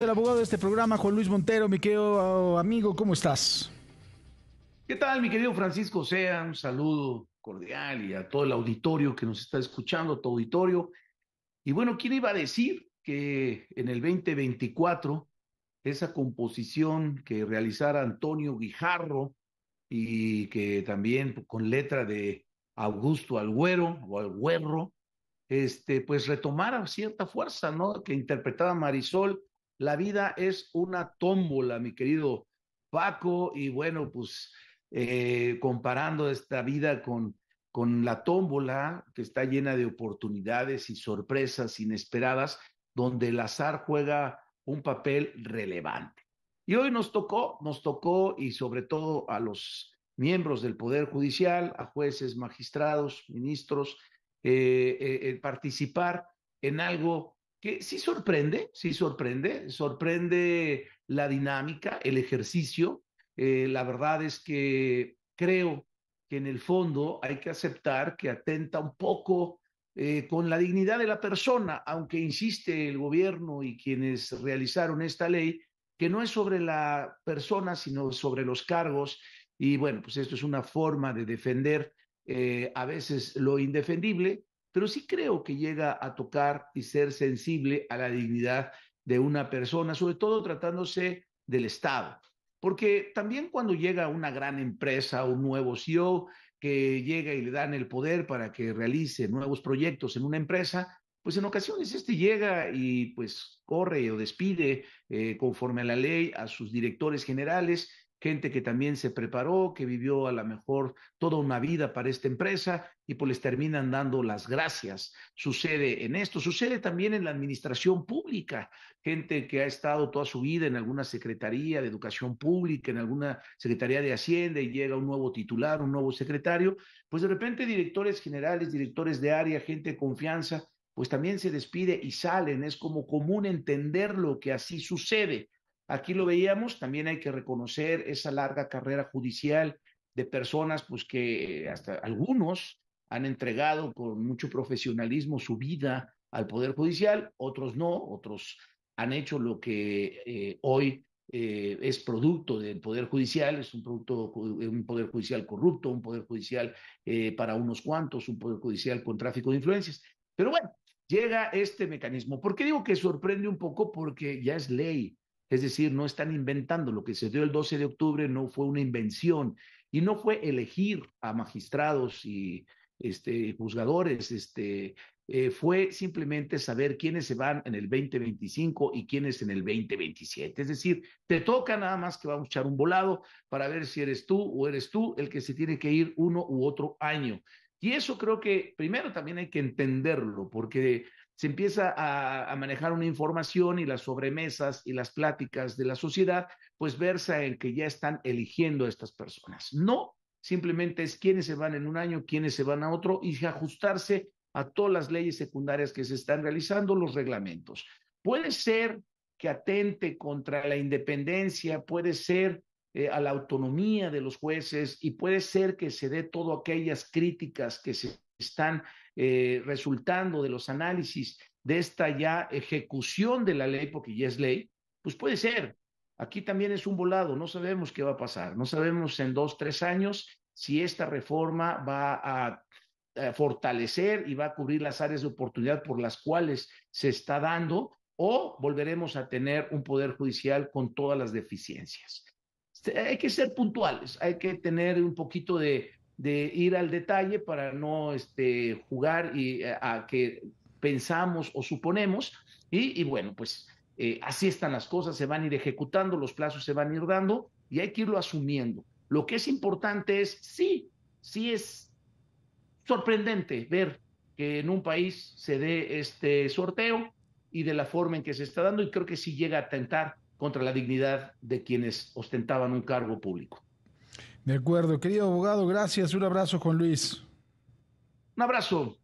El abogado de este programa, Juan Luis Montero, mi querido oh, amigo, ¿cómo estás? ¿Qué tal, mi querido Francisco? Sea un saludo cordial y a todo el auditorio que nos está escuchando, tu auditorio. Y bueno, ¿quién iba a decir que en el 2024 esa composición que realizara Antonio Guijarro y que también con letra de Augusto Alguero o Alguerro, este, pues retomara cierta fuerza, ¿no? Que interpretaba Marisol la vida es una tómbola, mi querido Paco, y bueno, pues eh, comparando esta vida con, con la tómbola que está llena de oportunidades y sorpresas inesperadas, donde el azar juega un papel relevante. Y hoy nos tocó, nos tocó y sobre todo a los miembros del Poder Judicial, a jueces, magistrados, ministros, eh, eh, participar en algo que sí sorprende, sí sorprende, sorprende la dinámica, el ejercicio. Eh, la verdad es que creo que en el fondo hay que aceptar que atenta un poco eh, con la dignidad de la persona, aunque insiste el gobierno y quienes realizaron esta ley, que no es sobre la persona, sino sobre los cargos. Y bueno, pues esto es una forma de defender eh, a veces lo indefendible, pero sí creo que llega a tocar y ser sensible a la dignidad de una persona, sobre todo tratándose del Estado. Porque también cuando llega una gran empresa, o un nuevo CEO que llega y le dan el poder para que realice nuevos proyectos en una empresa, pues en ocasiones este llega y pues corre o despide eh, conforme a la ley a sus directores generales gente que también se preparó, que vivió a lo mejor toda una vida para esta empresa y pues les terminan dando las gracias. Sucede en esto, sucede también en la administración pública, gente que ha estado toda su vida en alguna secretaría de educación pública, en alguna secretaría de Hacienda y llega un nuevo titular, un nuevo secretario, pues de repente directores generales, directores de área, gente de confianza, pues también se despide y salen, es como común entender lo que así sucede Aquí lo veíamos, también hay que reconocer esa larga carrera judicial de personas, pues que hasta algunos han entregado con mucho profesionalismo su vida al Poder Judicial, otros no, otros han hecho lo que eh, hoy eh, es producto del Poder Judicial, es un, producto, un Poder Judicial corrupto, un Poder Judicial eh, para unos cuantos, un Poder Judicial con tráfico de influencias. Pero bueno, llega este mecanismo. ¿Por qué digo que sorprende un poco? Porque ya es ley. Es decir, no están inventando. Lo que se dio el 12 de octubre no fue una invención y no fue elegir a magistrados y este, juzgadores. Este, eh, fue simplemente saber quiénes se van en el 2025 y quiénes en el 2027. Es decir, te toca nada más que vamos a echar un volado para ver si eres tú o eres tú el que se tiene que ir uno u otro año. Y eso creo que primero también hay que entenderlo, porque se empieza a, manejar una información y las sobremesas y las pláticas de la sociedad, pues versa en que ya están eligiendo a estas personas. No, simplemente es quiénes se van en un año, quiénes se van a otro y ajustarse a todas las leyes secundarias que se están realizando, los reglamentos. Puede ser que atente contra la independencia, puede ser eh, a la autonomía de los jueces y puede ser que se dé todo aquellas críticas que se están eh, resultando de los análisis de esta ya ejecución de la ley, porque ya es ley, pues puede ser. Aquí también es un volado, no sabemos qué va a pasar, no sabemos en dos, tres años si esta reforma va a fortalecer y va a cubrir las áreas de oportunidad por las cuales se está dando o volveremos a tener un poder judicial con todas las deficiencias. Este, hay que ser puntuales, hay que tener un poquito de de ir al detalle para no este, jugar y eh, a, que pensamos o suponemos. Y, bueno, pues eh, así están las cosas, se van a ir ejecutando, los plazos se van a ir dando y hay que irlo asumiendo. Lo que es importante es, sí, sí es sorprendente ver que en un país se dé este sorteo y de la forma en que se está dando y creo que sí llega a atentar contra la dignidad de quienes ostentaban un cargo público. De acuerdo, querido abogado, gracias. Un abrazo, Juan Luis. Un abrazo.